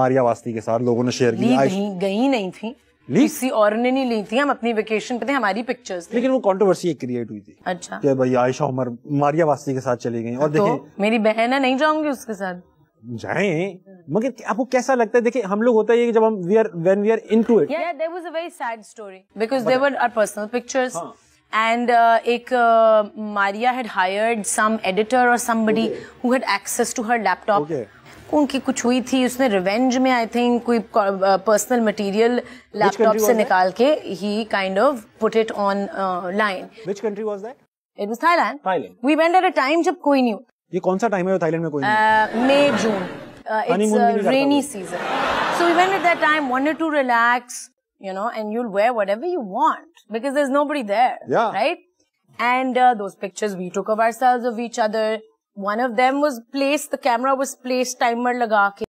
मारिया वास्ती के साथ लोगों ने शेयर की नहीं गई नहीं थी किसी और ने नहीं ली थी हम अपनी वेकेशन पे थे हमारी पिक्चर्स लेकिन वो कॉन्ट्रोवर्सी क्रिएट हुई थी अच्छा कि भाई आयशा उमर मारिया वास्ती के साथ चली गई और तो, मेरी बहन है नहीं जाऊंगी उसके साथ जाए मगर आपको कैसा लगता है देखिए हम लोग होता है कि जब हम we are when we are it there was a very sad story because there are personal pictures and uh, एक Maria had hired some editor और editor or somebody okay. who had access to उनकी कुछ हुई थी उसने revenge में I think कोई personal material laptop से निकाल के ही kind of put it online which country was that it was Thailand Thailand we went at a time जब कोई नहीं ये कौन सा टाइम है थाईलैंड में कोई नहीं May June it's rainy season so we went at that time wanted to relax you know, and you'll wear whatever you want because there's nobody there. Yeah. Right? And uh, those pictures we took of ourselves, of each other. One of them was placed, the camera was placed timer laga